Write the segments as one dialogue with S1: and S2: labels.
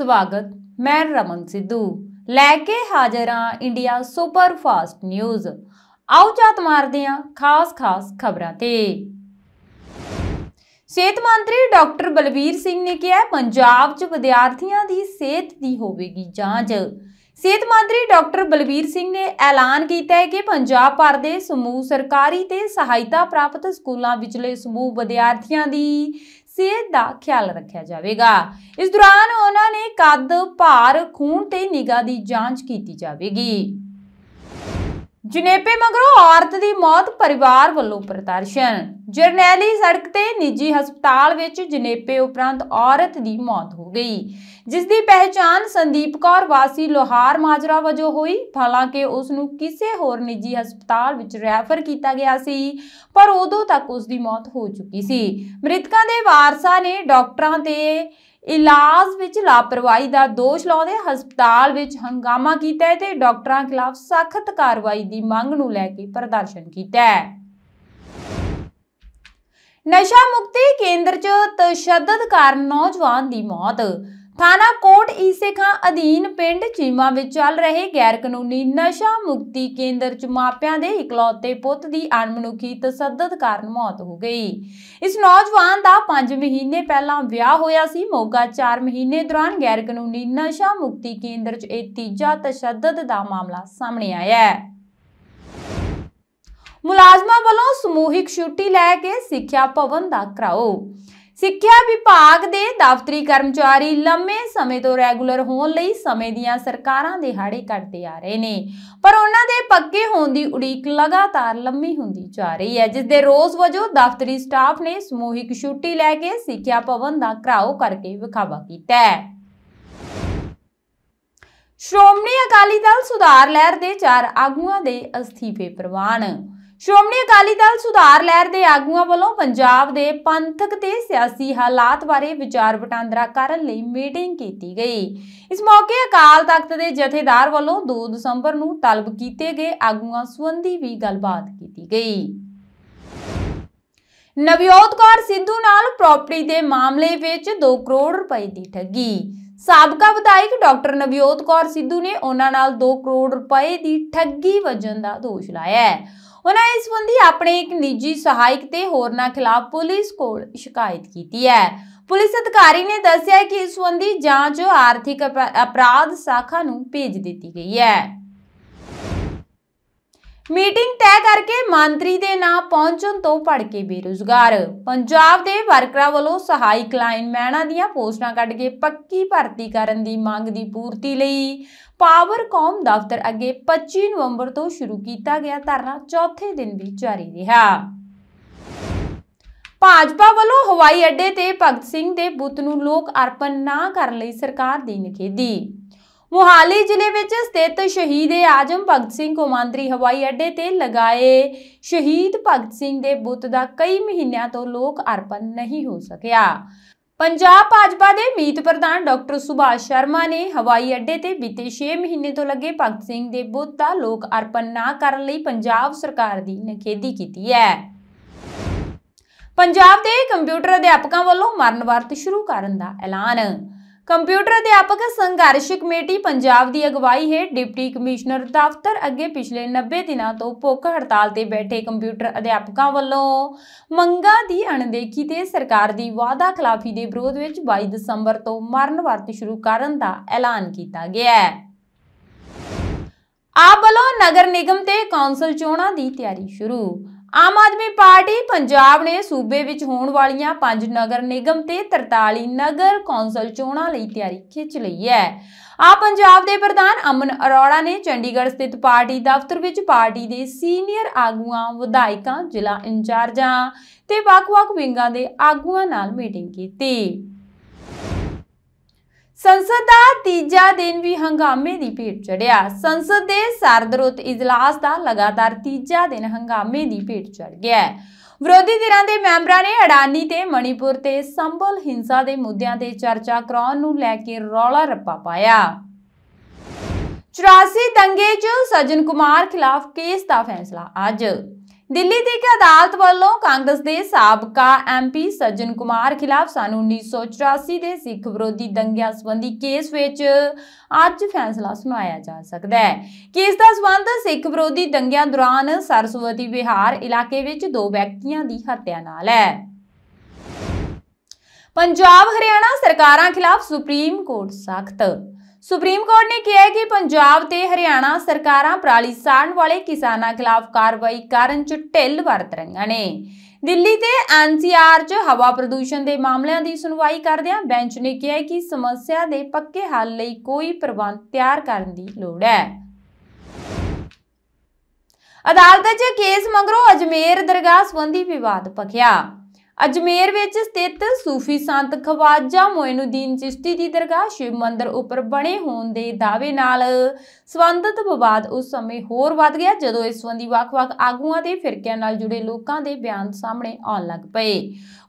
S1: ਸਵਾਗਤ ਮੈਂ ਰਮਨ ਸਿੱਧੂ ਲੈ ਕੇ ਹਾਜ਼ਰ ਹਾਂ ਇੰਡੀਆ ਸੁਪਰ ਫਾਸਟ ਨਿਊਜ਼ ਆਓ ਚਾਤ ਮਾਰਦੇ ਹਾਂ ਖਾਸ-ਖਾਸ ਖਬਰਾਂ ਤੇ ਸਿਹਤ ਮੰਤਰੀ ਡਾਕਟਰ ਬਲਬੀਰ ਸਿੰਘ ਨੇ ਕਿਹਾ ਪੰਜਾਬ 'ਚ ਵਿਦਿਆਰਥੀਆਂ ਦੀ ਸਿਹਤ ਦੀ ਹੋਵੇਗੀ ਜਾਂਚ ਸਿਹਤ ਮੰਤਰੀ ਡਾਕਟਰ ਬਲਬੀਰ ਸਿੰਘ ਨੇ ਐਲਾਨ ਕੀਤਾ ਹੈ ਕਿ ਪੰਜਾਬ ਭਰ ਦੇ ਸਮੂਹ ਸਰਕਾਰੀ ਤੇ ਸਹਾਇਤਾ ਪ੍ਰਾਪਤ ਸਕੂਲਾਂ ਵਿਚਲੇ ਸਮੂਹ ਵਿਦਿਆਰਥੀਆਂ ਦੀ ਸਿਹਤ ਦਾ ਖਿਆਲ ਰੱਖਿਆ ਜਾਵੇਗਾ ਇਸ ਦੌਰਾਨ ਉਹਨਾਂ ਨੇ ਕੱਦ ਭਾਰ ਖੂਨ ਤੇ ਨਿਗਾਹ ਦੀ ਜਾਂਚ ਕੀਤੀ ਜਾਵੇਗੀ ਜਨੇਪੇ ਮਗਰੋਂ ਔਰਤ ਦੀ ਮੌਤ ਪਰਿਵਾਰ ਵੱਲੋਂ ਪ੍ਰਦਰਸ਼ਨ ਜਰਨੈਲੀ ਸੜਕ ਤੇ ਨਿੱਜੀ ਹਸਪਤਾਲ ਵਿੱਚ ਜਨੇਪੇ ਉਪਰੰਤ ਔਰਤ ਦੀ ਮੌਤ ਹੋ ਗਈ ਜਿਸ ਦੀ ਪਹਿਚਾਨ ਸੰਦੀਪ ਕੌਰ ਵਾਸੀ ਲੋਹਾਰ ਮਾਜਰਾ ਵਜੋਂ ਹੋਈ ਹਾਲਾਂਕਿ ਉਸ ਨੂੰ ਕਿਸੇ ਹੋਰ ਨਿੱਜੀ ਹਸਪਤਾਲ ਵਿੱਚ ਰੈਫਰ ਕੀਤਾ ਗਿਆ ਸੀ ਪਰ ਉਦੋਂ ਤੱਕ ਉਸ ਦੀ ਮੌਤ ਹੋ ਚੁੱਕੀ ਸੀ ਮ੍ਰਿਤਕਾਂ ਦੇ ਵਾਰਸਾਂ ਨੇ ਡਾਕਟਰਾਂ ਤੇ ਇਲਾਜ ਵਿੱਚ ਲਾਪਰਵਾਹੀ ਦਾ ਦੋਸ਼ ਲਾਉਂਦੇ ਹਸਪਤਾਲ ਵਿੱਚ ਹੰਗਾਮਾ ਕੀਤਾ ਤੇ ਡਾਕਟਰਾਂ ਖਿਲਾਫ ਸਖਤ ਕਾਰਵਾਈ ਦੀ ਮੰਗ ਨੂੰ ਲੈ ਕੇ ਪ੍ਰਦਰਸ਼ਨ ਕੀਤਾ ਨਸ਼ਾ ਮੁਕਤੀ ਕੇਂਦਰ 'ਚ ਤਸ਼ੱਦਦ ਕਾਰਨ ਨੌਜਵਾਨ ਦੀ ਮੌਤ ਥਾਣਾ ਕੋਟ ਈਸੇਖਾਂ ਅਧੀਨ ਪਿੰਡ ਚੀਮਾ ਵਿੱਚ ਚੱਲ ਰਹੇ ਗੈਰ ਕਾਨੂੰਨੀ ਨਸ਼ਾ ਮੁਕਤੀ ਕੇਂਦਰ ਚ ਮਾਪਿਆਂ ਦੇ ਇਕਲੌਤੇ ਪੁੱਤ ਦੀ ਅਣਮਨੁੱਖੀ ਤਸੱਦਦ ਕਾਰਨ ਮੌਤ ਹੋ ਗਈ ਇਸ ਨੌਜਵਾਨ ਦਾ 5 ਮਹੀਨੇ ਪਹਿਲਾਂ ਵਿਆਹ ਹੋਇਆ ਸੀ ਮੋਗਾ 4 ਮਹੀਨੇ ਦੌਰਾਨ ਗੈਰ ਕਾਨੂੰਨੀ ਨਸ਼ਾ ਮੁਕਤੀ ਕੇਂਦਰ ਚ ਇਹ ਤੀਜਾ ਤਸ਼ੱਦਦ ਦਾ ਮਾਮਲਾ ਸਾਹਮਣੇ ਆਇਆ ਹੈ ਮੁਲਾਜ਼ਮਾਂ ਵੱਲੋਂ ਸਮੂਹਿਕ ਛੁੱਟੀ ਲੈ ਕੇ ਸਿੱਖਿਆ ਭਵਨ ਦਾ ਕਰਾਓ ਸਿੱਖਿਆ ਵਿਭਾਗ ਦੇ ਦਫ਼ਤਰੀ ਕਰਮਚਾਰੀ ਲੰਮੇ ਸਮੇਂ ਤੋਂ ਰੈਗੂਲਰ ਹੋਣ ਲਈ ਸਮੇਂ ਦੀਆਂ ਸਰਕਾਰਾਂ ਦੇ ਹਾੜੇ ਕੱਟਦੇ ਆ ਰਹੇ ਨੇ ਪਰ ਉਹਨਾਂ ਦੇ ਪੱਕੇ ਹੋਣ ਦੀ ਉਡੀਕ ਲਗਾਤਾਰ ਲੰਮੀ ਹੁੰਦੀ ਜਾ ਰਹੀ ਹੈ ਜਿਸ ਦੇ ਰੋਜ਼ ਵਜੋਂ ਦਫ਼ਤਰੀ ਸਟਾਫ ਨੇ ਸਮੂਹਿਕ ਛੁੱਟੀ ਲੈ ਕੇ ਸਿੱਖਿਆ ਭਵਨ ਦਾ ਘਰਾਓ ਕਰਕੇ ਵਿਖਾਵਾ ਕੀਤਾ ਹੈ ਸ਼੍ਰੋਮਣੀ ਅਕਾਲੀ ਦਲ ਸੁਧਾਰ ਲਹਿਰ ਦੇ ਚਾਰ ਆਗੂਆਂ ਦੇ ਅਸਥੀਫੇ ਪ੍ਰਵਾਨ ਸ਼੍ਰੋਮਣੀ ਅਕਾਲੀ ਦਲ ਸੁਧਾਰ ਲਹਿਰ ਦੇ ਆਗੂਆਂ ਵੱਲੋਂ ਪੰਜਾਬ ਦੇ ਪੰਥਕ ਤੇ ਸਿਆਸੀ ਹਾਲਾਤ ਬਾਰੇ ਵਿਚਾਰ ਵਟਾਂਦਰਾ ਕਰਨ ਲਈ ਮੀਟਿੰਗ ਕੀਤੀ ਗਈ ਇਸ ਮੌਕੇ ਅਕਾਲ ਤਖਤ ਦੇ ਜਥੇਦਾਰ ਵੱਲੋਂ 2 ਦਸੰਬਰ ਨੂੰ ਤਲਬ ਕੀਤੇ ਗਏ ਆਗੂਆਂ ਸੰਬੰਧੀ ਵੀ ਗੱਲਬਾਤ ਕੀਤੀ ਗਈ ਨਵਯੋਤ ਕੌਰ ਸਿੱਧੂ ਨਾਲ ਪ੍ਰਾਪਰਟੀ ਦੇ ਮਾਮਲੇ ਵਿੱਚ 2 ਕਰੋੜ ਰੁਪਏ ਦੀ ਠੱਗੀ ਸਾਬਕਾ ਵਿਧਾਇਕ ਡਾਕਟਰ ਨਵਯੋਤ ਕੌਰ ਸਿੱਧੂ ਨੇ ਉਹਨਾਂ ਨਾਲ 2 ਕਰੋੜ ਰੁਪਏ ਦੀ ਠੱਗੀ ਵਜਨ ਦਾ ਦੋਸ਼ ਲਾਇਆ ਹੈ ਉਹਨਾਂ ਇਸ ਸੰਬੰਧੀ ਆਪਣੇ ਇੱਕ ਨਿੱਜੀ ਸਹਾਇਕ ਤੇ ਹੋਰਨਾਂ ਖਿਲਾਫ ਪੁਲਿਸ ਕੋਲ ਸ਼ਿਕਾਇਤ ਕੀਤੀ ਹੈ ਪੁਲਿਸ ਅਧਿਕਾਰੀ ਨੇ ਦੱਸਿਆ ਕਿ ਇਸ ਸੰਬੰਧੀ ਜਾਂਚ ਆਰਥਿਕ ਅਪਰਾਧ ਸਾਖਾ ਨੂੰ ਭੇਜ ਦਿੱਤੀ ਗਈ ਹੈ ਮੀਟਿੰਗ ਤੈਅ ਕਰਕੇ ਮੰਤਰੀ ਦੇ ਨਾਂ ਪਹੁੰਚਣ ਤੋਂ ਪੜ ਕੇ ਬੇਰੁਜ਼ਗਾਰ ਪੰਜਾਬ ਦੇ ਵਰਕਰਾਂ ਵੱਲੋਂ ਸਹਾਇਕ ਮੈਣਾ ਦੀਆਂ ਪੋਸਟਾਂ ਕੱਢ ਕੇ ਪੱਕੀ ਭਰਤੀ ਕਰਨ ਦੀ ਮੰਗ ਦੀ ਪੂਰਤੀ ਲਈ ਪਾਵਰਕਾਮ ਦਫ਼ਤਰ ਅੱਗੇ 25 ਨਵੰਬਰ ਤੋਂ ਸ਼ੁਰੂ ਕੀਤਾ ਗਿਆ ਧਰਨਾ ਚੌਥੇ ਦਿਨ ਵੀ ਜਾਰੀ ਰਿਹਾ ਭਾਜਪਾ ਵੱਲੋਂ ਹਵਾਈ ਅੱਡੇ ਤੇ ਭਗਤ ਸਿੰਘ ਦੇ ਬੁੱਤ ਨੂੰ ਲੋਕ ਅਰਪਣ ਨਾ ਕਰਨ ਲਈ ਸਰਕਾਰ ਦੀ ਨਿਖੇਧੀ ਮੁਹਾਲੀ ਜ਼ਿਲ੍ਹੇ ਵਿੱਚ ਸਥਿਤ ਸ਼ਹੀਦ ਆਜਮ ਭਗਤ ਸਿੰਘ ਕੋਮਾਂਦਰੀ ਹਵਾਈ ਅੱਡੇ ਤੇ ਲਗਾਏ ਸ਼ਹੀਦ ਭਗਤ ਸਿੰਘ ਦੇ ਬੁੱਤ ਦਾ ਕਈ ਮਹੀਨਿਆਂ ਤੋਂ ਲੋਕ ਅਰਪਣ ਨਹੀਂ ਹੋ ਸਕਿਆ ਪੰਜਾਬ ਭਾਜਪਾ ਦੇ ਮੀਤ ਪ੍ਰਧਾਨ ਡਾਕਟਰ ਸੁਭਾਸ਼ ਸ਼ਰਮਾ ਨੇ ਹਵਾਈ ਅੱਡੇ ਤੇ ਬੀਤੇ 6 ਮਹੀਨੇ ਤੋਂ ਲੱਗੇ ਭਗਤ ਸਿੰਘ ਦੇ ਬੁੱਤ ਦਾ ਲੋਕ ਅਰਪਣ ਨਾ ਕਰਨ ਲਈ ਪੰਜਾਬ ਸਰਕਾਰ ਦੀ ਨਖੇਦੀ ਕੀਤੀ ਹੈ ਪੰਜਾਬ ਦੇ ਕੰਪਿਊਟਰ ਅਧਿਆਪਕਾਂ ਵੱਲੋਂ ਮਰਨ ਵਰਤ ਸ਼ੁਰੂ ਕਰਨ ਦਾ ਐਲਾਨ ਕੰਪਿਊਟਰ ਅਧਿਆਪਕ ਸੰਘਰਸ਼ ਕਮੇਟੀ ਪੰਜਾਬ ਦੀ ਅਗਵਾਈ ਹੇ ਡਿਪਟੀ ਕਮਿਸ਼ਨਰ ਦਫ਼ਤਰ ਅੱਗੇ ਪਿਛਲੇ 90 ਦਿਨਾਂ ਤੋਂ ਭੁੱਖ ਹੜਤਾਲ ਤੇ ਬੈਠੇ ਕੰਪਿਊਟਰ ਅਧਿਆਪਕਾਂ ਵੱਲੋਂ ਮੰਗਾਂ ਦੀ ਅਣਦੇਖੀ ਤੇ ਸਰਕਾਰ ਦੀ ਵਾਅਦਾ ਖਿਲਾਫੀ ਦੇ ਵਿਰੋਧ ਵਿੱਚ 22 ਦਸੰਬਰ ਤੋਂ ਮਰਨ ਵਰਤ ਸ਼ੁਰੂ ਕਰਨ ਦਾ ਐਲਾਨ ਕੀਤਾ ਗਿਆ ਹੈ ਆਪ ਵੱਲੋਂ ਨਗਰ ਨਿਗਮ ਤੇ ਕੌਂਸਲ ਚੋਣਾਂ ਦੀ ਤਿਆਰੀ ਸ਼ੁਰੂ ਆਮ ਆਦਮੀ ਪਾਰਟੀ ਪੰਜਾਬ ਨੇ ਸੂਬੇ ਵਿੱਚ ਹੋਣ ਵਾਲੀਆਂ ਪੰਜ ਨਗਰ ਨਿਗਮ ਤੇ 43 ਨਗਰ ਕੌਂਸਲ ਚੋਣਾਂ ਲਈ ਤਿਆਰੀ ਖਿੱਚ ਲਈ ਹੈ ਆ ਪੰਜਾਬ ਦੇ ਪ੍ਰਧਾਨ ਅਮਨ ਅਰੋੜਾ ਨੇ ਚੰਡੀਗੜ੍ਹ ਸਥਿਤ ਪਾਰਟੀ ਦਫ਼ਤਰ ਵਿੱਚ ਪਾਰਟੀ ਦੇ ਸੀਨੀਅਰ ਆਗੂਆਂ ਵਿਧਾਇਕਾਂ ਜ਼ਿਲ੍ਹਾ ਇੰਚਾਰਜਾਂ ਤੇ ਵੱਖ-ਵੱਖ ਵਿੰਗਾਂ ਦੇ ਆਗੂਆਂ ਨਾਲ ਮੀਟਿੰਗ ਕੀਤੀ ਸੰਸਦ ਦਾ ਤੀਜਾ ਦਿਨ ਵੀ ਹੰਗਾਮੇ ਦੀ ਭੇਟ ਚੜਿਆ ਸੰਸਦ ਦੇ ਸਰਦਰੁੱਤ ਇਜਲਾਸ ਦਾ ਲਗਾਤਾਰ ਤੀਜਾ ਦਿਨ ਹੰਗਾਮੇ ਦੀ ਭੇਟ ਚੜ ਗਿਆ ਵਿਰੋਧੀ ਧਿਰਾਂ ਦੇ ਮੈਂਬਰਾਂ ਨੇ ਅਡਾਨੀ ਤੇ ਮਣੀਪੁਰ ਤੇ ਸੰਭਲ ਹਿੰਸਾ ਦੇ ਮੁੱਦਿਆਂ ਤੇ ਚਰਚਾ ਕਰਾਉਣ ਨੂੰ ਲੈ ਕੇ ਰੌਲਾ ਰੱਪਾ ਪਾਇਆ 84 ਦੰਗੇ 'ਚ ਸਜਨ ਕੁਮਾਰ ਖਿਲਾਫ ਕੇਸ ਦਾ ਫੈਸਲਾ ਅੱਜ ਦਿੱਲੀ ਦੀ ਇੱਕ ਅਦਾਲਤ ਵੱਲੋਂ ਕਾਂਗਰਸ ਦੇ ਸਾਬਕਾ ਐਮਪੀ ਸਜਨ ਕੁਮਾਰ ਖਿਲਾਫ ਸਨ 1984 ਦੇ ਸਿੱਖ ਵਿਰੋਧੀ ਦੰਗਿਆਂ ਸੰਬੰਧੀ ਕੇਸ ਵਿੱਚ ਅੱਜ ਫੈਸਲਾ ਸੁਣਾਇਆ ਜਾ ਸਕਦਾ ਹੈ ਕੇਸ ਦਾ ਸਬੰਧ ਸਿੱਖ ਵਿਰੋਧੀ ਦੰਗਿਆਂ ਦੌਰਾਨ ਸਰਸਵਤੀ ਵਿਹਾਰ ਇਲਾਕੇ ਵਿੱਚ ਦੋ ਵਿਅਕਤੀਆਂ ਦੀ ਹੱਤਿਆ ਨਾਲ ਹੈ ਪੰਜਾਬ ਹਰਿਆਣਾ ਸਰਕਾਰਾਂ ਖਿਲਾਫ ਸੁਪਰੀਮ ਕੋਰਟ ਸਖਤ ਸੁਪਰੀਮ ਕੋਰਟ ਨੇ ਕਿਹਾ ਹੈ ਕਿ ਪੰਜਾਬ ਤੇ ਹਰਿਆਣਾ ਸਰਕਾਰਾਂ ਪਰਾਲੀ ਸਾੜਨ ਵਾਲੇ ਕਿਸਾਨਾਂ ਖਿਲਾਫ ਕਾਰਵਾਈ ਕਰਨ 'ਚ ਢਿੱਲ ਵਰਤ ਰਹੀਆਂ ਨੇ ਦਿੱਲੀ ਤੇ ਐਨਸੀਆਰ 'ਚ ਹਵਾ ਪ੍ਰਦੂਸ਼ਣ ਦੇ ਮਾਮਲਿਆਂ ਦੀ ਸੁਣਵਾਈ ਕਰਦਿਆਂ ਬੈਂਚ ਨੇ ਕਿਹਾ ਕਿ ਸਮੱਸਿਆ ਦੇ ਪੱਕੇ ਹੱਲ ਲਈ ਕੋਈ ਪ੍ਰਬੰਧ ਤਿਆਰ ਕਰਨ ਦੀ ਲੋੜ ਹੈ ਅਦਾਲਤ 'ਚ ਕੇਸ ਮੰਗਰੋ ਅਜਮੇਰ ਦਰਗਾਹ ਸੰਬੰਧੀ ਵਿਵਾਦ ਪਖਿਆ ਅਜਮੇਰ ਵਿੱਚ ਸਥਿਤ ਸੂਫੀ ਸੰਤ ਖਵਾਜਾ ਮੋਇਨੁਦੀਨ ਚਿਸ਼ਤੀ ਦੀ ਦਰਗਾਹ ਸ਼ਿਵ ਮੰਦਰ ਉੱਪਰ ਬਣੇ ਹੋਣ ਦੇ ਦਾਅਵੇ ਨਾਲ ਸਬੰਧਤ ਵਿਵਾਦ ਉਸ ਸਮੇਂ ਹੋਰ ਵੱਧ ਗਿਆ ਜਦੋਂ ਇਸ ਸੰਬੰਧੀ ਵੱਖ-ਵੱਖ ਆਗੂਆਂ ਤੇ ਫਿਰਕਿਆਂ ਨਾਲ ਜੁੜੇ ਲੋਕਾਂ ਦੇ ਬਿਆਨ ਸਾਹਮਣੇ ਆਉਣ ਲੱਗ ਪਏ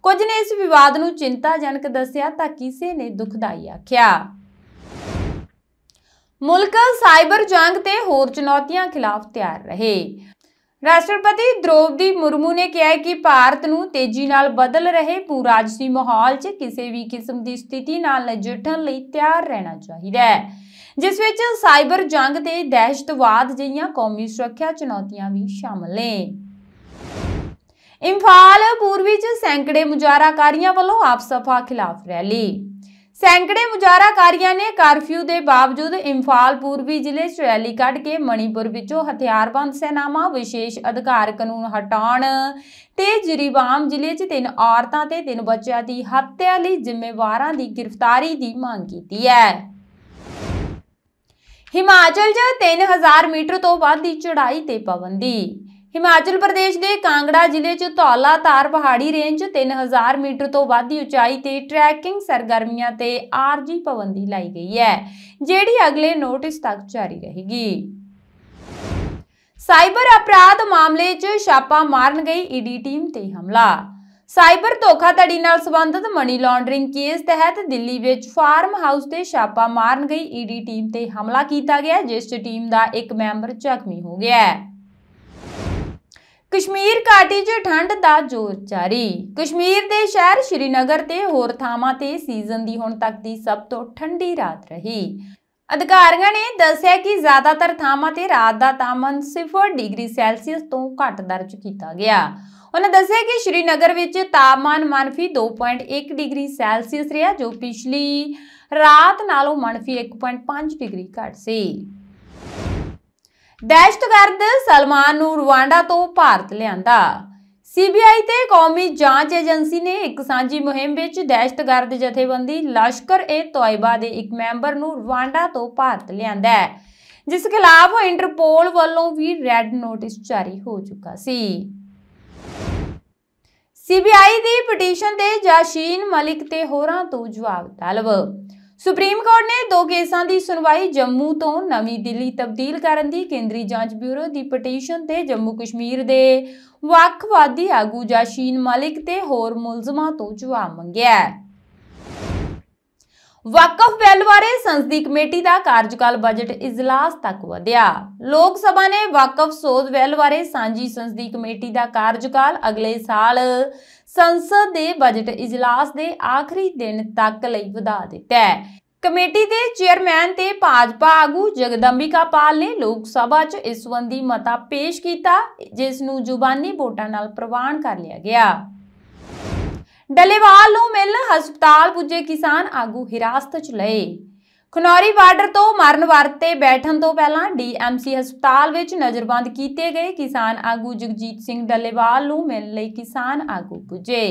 S1: ਕੁਝ ਨੇ ਇਸ ਵਿਵਾਦ ਨੂੰ ਚਿੰਤਾਜਨਕ ਦੱਸਿਆ ਤਾਂ ਕਿਸੇ ਨੇ ਦੁਖਦਾਈ ਆਖਿਆ ਮੁਲਕ ਸਾਈਬਰ ਜੰਗ ਤੇ ਹੋਰ ਚੁਣੌਤੀਆਂ ਖਿਲਾਫ ਤਿਆਰ ਰਹੇ ਰਾਸ਼ਟਰਪਤੀ ਦ੍ਰੋਪਦੀ ਮੁਰਮੂ ਨੇ ਕਿਹਾ ਕਿ ਭਾਰਤ ਨੂੰ ਤੇਜ਼ੀ ਨਾਲ ਬਦਲ ਰਹੇ ਪੂਰਾਜਸੀ ਮਾਹੌਲ 'ਚ ਕਿਸੇ ਵੀ ਕਿਸਮ ਦੀ ਸਥਿਤੀ ਨਾਲ ਨਜਿੱਠਣ ਲਈ ਤਿਆਰ ਰਹਿਣਾ ਚਾਹੀਦਾ ਹੈ ਜਿਸ ਵਿੱਚ ਸਾਈਬਰ ਜੰਗ ਤੇ ਦਹਿਸ਼ਤਵਾਦ ਜਿਹੀਆਂ ਕੌਮੀ ਸੁਰੱਖਿਆ ਚੁਣੌਤੀਆਂ ਵੀ ਸ਼ਾਮਲ ਨੇ ਇੰਫਾਲ ਪੂਰਬੀ 'ਚ ਸੈਂਕੜੇ ਮੁਜ਼ਾਹਰਾਕਾਰੀਆਂ ਵੱਲੋਂ ਆਪਸਫਾ ਖਿਲਾਫ ਰੈਲੀ ਸੈਂਕੜੇ ਮੁਜ਼ਾਹਰਾਕਾਰੀਆਂ ਨੇ ਕਾਰਫਿਊ ਦੇ ਬਾਵਜੂਦ ਇੰਫਾਲ ਪੂਰਬੀ ਜ਼ਿਲ੍ਹੇ 'ਚ ਰੈਲੀ ਕੱਢ ਕੇ ਮਣੀਪੁਰ ਵਿੱਚੋਂ ਹਥਿਆਰਬੰਦ ਸੈਨਾਵਾਂ ਵਿਸ਼ੇਸ਼ ਅਧਿਕਾਰ ਕਾਨੂੰਨ ਹਟਾਉਣ ਤੇ ਜਰੀਵਾਮ ਜ਼ਿਲ੍ਹੇ 'ਚ ਤਿੰਨ ਔਰਤਾਂ ਤੇ ਤਿੰਨ ਬੱਚਿਆਂ ਦੀ ਹੱਤਿਆ ਲਈ ਜ਼ਿੰਮੇਵਾਰਾਂ ਦੀ ਗ੍ਰਿਫਤਾਰੀ ਦੀ ਮੰਗ ਕੀਤੀ ਹੈ। ਹਿਮਾਚਲ 'ਚ 3000 ਮੀਟਰ ਤੋਂ ਵੱਧ ਦੀ ਚੜ੍ਹਾਈ ਤੇ ਪਾਬੰਦੀ ਹਿਮਾਚਲ ਪ੍ਰਦੇਸ਼ ਦੇ ਕਾਂਗੜਾ ਜ਼ਿਲ੍ਹੇ 'ਚ ਧੌਲਾ ਪਹਾੜੀ ਰੇਂਜ 3000 ਮੀਟਰ ਤੋਂ ਵੱਧ ਦੀ ਉਚਾਈ ਤੇ ਟ੍ਰੈਕਿੰਗ ਸਰਗਰਮੀਆਂ ਤੇ ਆਰਜੀ ਪਾਬੰਦੀ ਲਾਈ ਗਈ ਹੈ ਜਿਹੜੀ ਅਗਲੇ ਨੋਟਿਸ ਤੱਕ ਜਾਰੀ ਰਹੇਗੀ ਸਾਈਬਰ ਅਪਰਾਧ ਮਾਮਲੇ 'ਚ ਛਾਪਾ ਮਾਰਨ ਗਈ ਈਡੀ ਟੀਮ ਤੇ ਹਮਲਾ ਸਾਈਬਰ ਧੋਖਾਧੜੀ ਨਾਲ ਸੰਬੰਧਿਤ ਮਨੀ ਲਾਂਡਰਿੰਗ ਕੇਸ ਤਹਿਤ ਦਿੱਲੀ ਵਿੱਚ ਫਾਰਮ ਹਾਊਸ ਤੇ ਛਾਪਾ ਮਾਰਨ ਗਈ ਈਡੀ ਟੀਮ ਤੇ ਹਮਲਾ ਕੀਤਾ ਗਿਆ ਜਿਸ 'ਚ ਟੀਮ ਦਾ ਇੱਕ ਮੈਂਬਰ ਜ਼ਖਮੀ ਹੋ ਗਿਆ ਹੈ ਕਸ਼ਮੀਰ ਘਾਟੀ 'ਚ ਠੰਡ ਦਾ ਜ਼ੋਰ ਜਾਰੀ ਕਸ਼ਮੀਰ ਦੇ ਸ਼ਹਿਰ ਸ਼੍ਰੀਨਗਰ ਤੇ ਹੋਰ ਥਾਵਾਂ ਤੇ ਸੀਜ਼ਨ ਦੀ ਹੁਣ ਤੱਕ ਦੀ ਸਭ ਤੋਂ ਠੰਡੀ ਰਾਤ ਰਹੀ ਅਧਿਕਾਰੀਆਂ ਨੇ ਦੱਸਿਆ ਕਿ ਜ਼ਿਆਦਾਤਰ ਥਾਵਾਂ ਤੇ ਰਾਤ ਦਾ ਤਾਪਮਾਨ 0 ਡਿਗਰੀ ਸੈਲਸੀਅਸ ਤੋਂ ਘੱਟ ਦਰਜ ਕੀਤਾ ਗਿਆ ਉਹਨਾਂ ਦੱਸਿਆ ਕਿ ਸ਼੍ਰੀਨਗਰ ਵਿੱਚ ਤਾਪਮਾਨ ਮਨਫੀ 2.1 ਡਿਗਰੀ ਸੈਲਸੀਅਸ ਰਿਹਾ ਜੋ ਪਿਛਲੀ ਰਾਤ ਨਾਲੋਂ ਮਨਫੀ 1.5 ਡਿਗਰੀ ਘੱਟ ਸੀ ਦਹਿਸ਼ਤਗਰਦ ਸਲਮਾਨ ਨੂੰ ਰਵਾਂਡਾ ਤੋਂ ਭਾਰਤ ਲਿਆਂਦਾ ਸੀਬੀਆਈ ਤੇ ਕੌਮੀ ਜਾਂਚ ਏਜੰਸੀ ਨੇ ਇੱਕ ਸਾਂਝੀ ਮੁਹਿੰਮ ਵਿੱਚ ਦਹਿਸ਼ਤਗਰਦ ਜਥੇਬੰਦੀ ਲਸ਼ਕਰ ਏ ਤੋਇਬਾ ਦੇ ਇੱਕ ਮੈਂਬਰ ਨੂੰ ਰਵਾਂਡਾ ਤੋਂ ਭਾਰਤ ਲਿਆਂਦਾ ਹੈ ਜਿਸ ਖਿਲਾਫ ਇੰਟਰਪੋਲ ਵੱਲੋਂ ਵੀ ਰੈੱਡ ਨੋਟਿਸ ਜਾਰੀ ਹੋ ਚੁੱਕਾ ਸੀ ਸੀਬੀਆਈ ਦੀ ਪਟੀਸ਼ਨ ਤੇ ਜਾਸ਼ੀਨ ਮਲਿਕ ਤੇ ਹੋਰਾਂ ਤੋਂ ਜਵਾਬ ਤਲਬ ਸੁਪਰੀਮ ਕੋਰਟ ਨੇ ਦੋ ਕੇਸਾਂ ਦੀ ਸੁਣਵਾਈ ਜੰਮੂ ਤੋਂ ਨਵੀਂ ਦਿੱਲੀ ਤਬਦੀਲ ਕਰਨ ਦੀ ਕੇਂਦਰੀ ਜਾਂਚ ਬਿਊਰੋ ਦੀ ਪਟੀਸ਼ਨ ਤੇ ਜੰਮੂ ਕਸ਼ਮੀਰ ਦੇ ਵੱਖਵਾਦੀ ਆਗੂ ਜਾਸ਼ੀਨ ਮਲਿਕ ਤੇ ਹੋਰ ਮੁਲਜ਼ਮਾਂ ਤੋਂ ਜਵਾਬ ਮੰਗਿਆ ਹੈ ਵਾਕਫ ਵੈਲਵਾਰੇ ਸੰਸਦੀ ਕਮੇਟੀ ਦਾ ਕਾਰਜਕਾਲ ਬਜਟ ਇਜਲਾਸ ਤੱਕ ਵਧਿਆ ਲੋਕ ਸਭਾ ਨੇ ਵਕਫ ਸੋਧ ਵੈਲਵਾਰੇ ਸਾਂਝੀ ਸੰਸਦੀ ਕਮੇਟੀ ਦਾ ਕਾਰਜਕਾਲ ਅਗਲੇ ਸਾਲ ਸੰਸਦ ਦੇ ਬਜਟ ਇਜਲਾਸ ਦੇ ਆਖਰੀ ਦਿਨ ਤੱਕ ਲਈ ਵਧਾ ਦਿੱਤਾ ਹੈ ਕਮੇਟੀ ਦੇ ਚੇਅਰਮੈਨ ਤੇ ਭਾਜਪਾ ਆਗੂ ਜਗਦੰਬਿਕਾ ਪਾਲ ਨੇ ਲੋਕ ਸਭਾ 'ਚ ਇਸ ਸੰਬੰਧੀ ਮਤਾ ਪੇਸ਼ ਕੀਤਾ ਜਿਸ ਨੂੰ ਜ਼ੁਬਾਨੀ ਵੋਟਾਂ ਨਾਲ ਪ੍ਰਵਾਨ ਕਰ ਲਿਆ ਗਿਆ ਡਲੇਵਾਲ ਨੂੰ ਮਿਲ ਹਸਪਤਾਲ ਪੁੱਜੇ ਕਿਸਾਨ ਆਗੂ ਹਿਰਾਸਤ 'ਚ ਲਏ ਖਨੌਰੀ ਬਾਰਡਰ ਤੋਂ ਮਰਨ ਵਰਤੇ ਬੈਠਣ ਤੋਂ ਪਹਿਲਾਂ ਡੀਐਮਸੀ ਹਸਪਤਾਲ ਵਿੱਚ ਨਜ਼ਰਬੰਦ ਕੀਤੇ ਗਏ ਕਿਸਾਨ ਆਗੂ ਜਗਜੀਤ ਸਿੰਘ ਡੱਲੇਵਾਲ ਨੂੰ ਮਿਲ ਲਈ ਕਿਸਾਨ ਆਗੂ ਪੁੱਜੇ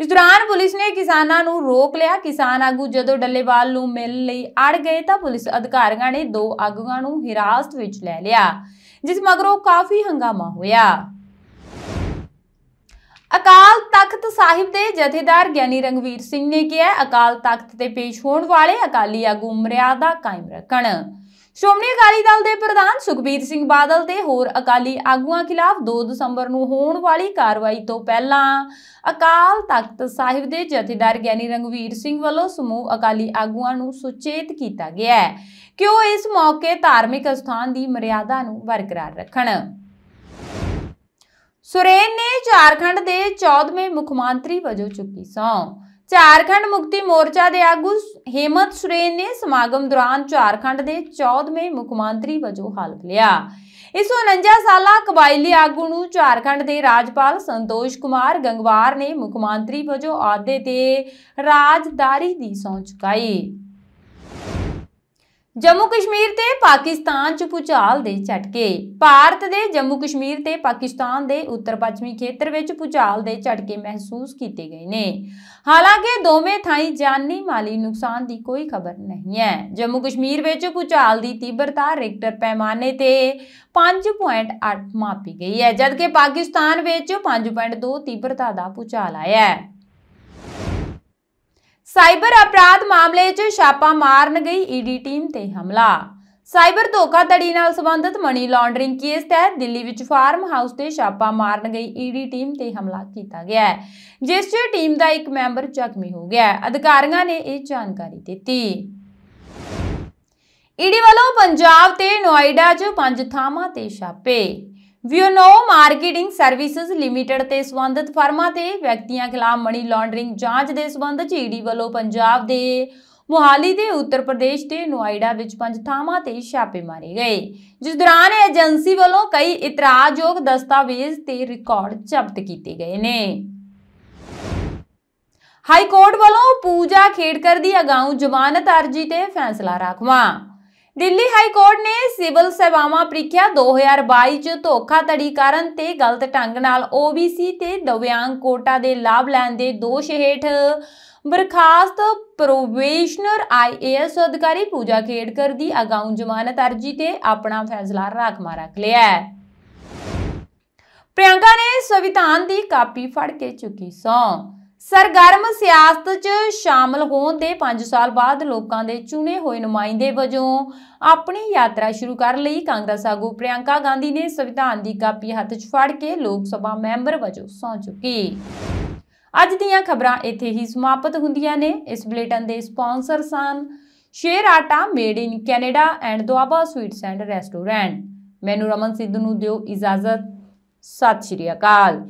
S1: ਇਸ ਦੌਰਾਨ ਪੁਲਿਸ ਨੇ ਕਿਸਾਨਾਂ ਨੂੰ ਰੋਕ ਲਿਆ ਕਿਸਾਨ ਆਗੂ ਜਦੋਂ ਡੱਲੇਵਾਲ ਨੂੰ ਮਿਲਣ ਲਈ ਅੜ ਗਏ ਤਾਂ ਪੁਲਿਸ ਅਧਿਕਾਰੀਆਂ ਨੇ ਦੋ ਆਗੂਆਂ ਨੂੰ ਹਿਰਾਸਤ ਵਿੱਚ ਲੈ ਲਿਆ ਜਿਸ ਮਗਰੋਂ ਕਾਫੀ ਹੰਗਾਮਾ ਹੋਇਆ ਅਕਾਲ ਗ੍ਰੰਥ ਸਾਹਿਬ ਦੇ ਜਥੇਦਾਰ ਗਿਆਨੀ ਰੰਗਵੀਰ ਸਿੰਘ ਨੇ ਕਿਹਾ ਅਕਾਲ ਤਖਤ ਤੇ ਪੇਸ਼ ਹੋਣ ਵਾਲੇ ਅਕਾਲੀ ਆਗੂ ਮਰਿਆਦਾ ਕਾਇਮ ਰੱਖਣ ਸ਼੍ਰੋਮਣੀ ਅਕਾਲੀ ਦਲ ਦੇ ਪ੍ਰਧਾਨ ਸੁਖਬੀਰ ਸਿੰਘ ਬਾਦਲ ਤੇ ਹੋਰ ਅਕਾਲੀ ਆਗੂਆਂ ਖਿਲਾਫ 2 ਦਸੰਬਰ ਨੂੰ ਹੋਣ ਵਾਲੀ ਕਾਰਵਾਈ ਤੋਂ ਪਹਿਲਾਂ ਅਕਾਲ ਤਖਤ ਸਾਹਿਬ ਦੇ ਜਥੇਦਾਰ ਗਿਆਨੀ ਰੰਗਵੀਰ ਸਿੰਘ ਵੱਲੋਂ ਸਮੂਹ ਅਕਾਲੀ ਆਗੂਆਂ ਨੂੰ ਸੁਚੇਤ ਕੀਤਾ ਗਿਆ ਹੈ ਕਿ ਉਹ ਇਸ ਮੌਕੇ ਧਾਰਮਿਕ ਸਥਾਨ ਦੀ ਮਰਿਆਦਾ ਨੂੰ ਬਰਕਰਾਰ ਰੱਖਣ ਸੁਰੇਨ ਨੇ ਝਾਰਖੰਡ ਦੇ 14ਵੇਂ ਮੁੱਖ ਮੰਤਰੀ ਵਜੋਂ ਚੁੱਕੀ ਸੌਂ ਝਾਰਖੰਡ ਮੁਕਤੀ ਮੋਰਚਾ ਦੇ ਆਗੂ ਹੇਮਤ ਸੁਰੇਨ ਨੇ ਸਮਾਗਮ ਦੌਰਾਨ ਝਾਰਖੰਡ ਦੇ 14ਵੇਂ ਮੁੱਖ ਮੰਤਰੀ ਵਜੋਂ ਹਲਫ ਲਿਆ ਇਸ 49 ਸਾਲਾ ਕਬਾਇਲੀ ਆਗੂ ਨੂੰ ਝਾਰਖੰਡ ਦੇ ਰਾਜਪਾਲ ਸੰਤੋਸ਼ ਕੁਮਾਰ ਗੰਗਵਾਰ ਨੇ ਮੁੱਖ ਮੰਤਰੀ ਵਜੋਂ ਆਦੇ ਤੇ ਰਾਜਦਾਰੀ ਦੀ ਸਹੁੰ ਚੁਕਾਈ ਜੰਮੂ ਕਸ਼ਮੀਰ ਤੇ ਪਾਕਿਸਤਾਨ 'ਚ ਪੁਚਾਲ ਦੇ ਝਟਕੇ ਭਾਰਤ ਦੇ ਜੰਮੂ ਕਸ਼ਮੀਰ ਤੇ ਪਾਕਿਸਤਾਨ ਦੇ ਉੱਤਰ ਪੱਛਮੀ ਖੇਤਰ ਵਿੱਚ ਪੁਚਾਲ ਦੇ ਝਟਕੇ ਮਹਿਸੂਸ ਕੀਤੇ ਗਏ ਨੇ ਹਾਲਾਂਕਿ ਦੋਵੇਂ ਥਾਈਂ ਜਾਨੀ ਮਾਲੀ ਨੁਕਸਾਨ ਦੀ ਕੋਈ ਖਬਰ ਨਹੀਂ ਹੈ ਜੰਮੂ ਕਸ਼ਮੀਰ ਵਿੱਚ ਪੁਚਾਲ ਦੀ ਤੀਬਰਤਾ ਰਿਕਟਰ ਪੈਮਾਨੇ ਤੇ 5.8 ਮਾਪੀ ਗਈ ਹੈ ਜਦਕਿ ਪਾਕਿਸਤਾਨ ਵਿੱਚ 5.2 ਤੀਬਰਤਾ ਦਾ ਪੁਚਾਲ ਆਇਆ ਹੈ ਸਾਈਬਰ ਅਪਰਾਧ ਮਾਮਲੇ 'ਚ ਛਾਪਾ ਮਾਰਨ ਗਈ ਈਡੀ ਟੀਮ ਤੇ ਹਮਲਾ ਸਾਈਬਰ ਧੋਖਾਧੜੀ ਨਾਲ ਸੰਬੰਧਿਤ ਮਨੀ ਲਾਂਡਰਿੰਗ ਕੇਸ ਤਹਿਤ ਦਿੱਲੀ ਵਿੱਚ ਫਾਰਮ ਹਾਊਸ ਤੇ ਛਾਪਾ ਮਾਰਨ ਗਈ ਈਡੀ ਟੀਮ ਤੇ ਹਮਲਾ ਕੀਤਾ ਗਿਆ ਹੈ ਜਿਸ 'ਚ ਟੀਮ ਦਾ ਇੱਕ ਮੈਂਬਰ ਜ਼ਖਮੀ ਹੋ ਗਿਆ ਹੈ ਅਧਿਕਾਰੀਆਂ ਨੇ ਇਹ ਜਾਣਕਾਰੀ ਦਿੱਤੀ ਈਡੀ ਵੱਲੋਂ ਪੰਜਾਬ ਤੇ ਨੋਇਡਾ 'ਚ ਪੰਜ ਥਾਵਾਂ ਤੇ ਛਾਪੇ ਵਿਓਨੋ ਮਾਰਕੀਟਿੰਗ ਸਰਵਿਸਿਜ਼ ਲਿਮਟਿਡ ਤੇ ਸਬੰਧਤ ਫਰਮਾਂ ਤੇ ਵਿਅਕਤੀਆਂ ਖਿਲਾਫ ਮਨੀ ਲਾਂਡਰਿੰਗ ਜਾਂਚ ਦੇ ਸਬੰਧ ਚੀੜੀ e ਵੱਲੋਂ ਪੰਜਾਬ ਦੇ ਮੁਹਾਲੀ ਦੇ ਉੱਤਰ ਪ੍ਰਦੇਸ਼ ਤੇ ਨੋਇਡਾ ਵਿੱਚ ਪੰਜ ਥਾਵਾਂ ਤੇ ਛਾਪੇ ਮਾਰੇ ਗਏ ਜਿਸ ਦੌਰਾਨ ਏਜੰਸੀ ਵੱਲੋਂ ਕਈ ਇਤਰਾਜ਼ਯੋਗ ਦਸਤਾਵੇਜ਼ ਤੇ ਰਿਕਾਰਡ ਜ਼ਬਤ ਕੀਤੇ ਗਏ ਨੇ ਹਾਈ ਕੋਰਟ ਵੱਲੋਂ ਪੂਜਾ ਖੇੜਕਰ ਦੀ ਅਗਾਊਂ ਜ਼ਮਾਨਤ ਅਰਜ਼ੀ ਤੇ ਫੈਸਲਾ ਰਾਖਵਾ ਦਿੱਲੀ ਹਾਈ ਕੋਰਟ ਨੇ ਸਿਵਲ ਸੇਵਾਵਾਂ ਪ੍ਰੀਖਿਆ 2022 ਚ ਧੋਖਾਧੜੀ ਕਰਨ ਤੇ ਗਲਤ ਢੰਗ ਨਾਲ OBC ਤੇ ਦਿਵਿਆਂਗ ਕੋਟਾ ਦੇ ਲਾਭ ਲੈਣ ਦੇ ਦੋਸ਼ ਹੇਠ ਬਰਖਾਸਤ ਪ੍ਰੋਵੇਸ਼ਨਰ ਆਈਏਐਸ ਅਧਿਕਾਰੀ ਪੂਜਾ ਖੇੜਕਰ ਦੀ ਅਗਾਊਂ ਜ਼ਮਾਨਤ ਅਰਜੀ ਤੇ ਆਪਣਾ ਫੈਸਲਾ ਰਾਖਮਾ ਰੱਖ ਲਿਆ ਹੈ ਪ੍ਰਿਯੰਕਾ ਨੇ ਸੰਵਿਧਾਨ ਦੀ ਕਾਪੀ ਫੜ ਕੇ ਚੁੱਕੀ ਸੌ ਸਰਗਰਮ ਸਿਆਸਤ 'ਚ ਸ਼ਾਮਲ ਹੋਣ ਦੇ 5 ਸਾਲ ਬਾਅਦ ਲੋਕਾਂ ਦੇ ਚੁਣੇ ਹੋਏ ਨੁਮਾਇੰਦੇ ਵਜੋਂ ਆਪਣੀ ਯਾਤਰਾ ਸ਼ੁਰੂ ਕਰ ਲਈ ਕਾਂਗਰਸ ਆਗੂ ਪ੍ਰਿਆੰਕਾ ਗਾਂਧੀ ਨੇ ਸੰਵਿਧਾਨ ਦੀ ਕਾਪੀ ਹੱਥ 'ਚ ਫੜ ਕੇ ਲੋਕ ਸਭਾ ਮੈਂਬਰ ਵਜੋਂ ਸੌਂ ਚੁੱਕੀ ਅੱਜ ਦੀਆਂ ਖਬਰਾਂ ਇੱਥੇ ਹੀ ਸਮਾਪਤ ਹੁੰਦੀਆਂ ਨੇ ਇਸ ਬੁਲੇਟਨ ਦੇ ਸਪਾਂਸਰ ਸਨ Sher Atta made in Canada and Doaba sweets and restaurant ਮੈਨੂੰ ਰਮਨ ਸਿੱਧੂ ਨੂੰ ਦਿਓ ਇਜਾਜ਼ਤ ਸਤਿ ਸ਼੍ਰੀ ਅਕਾਲ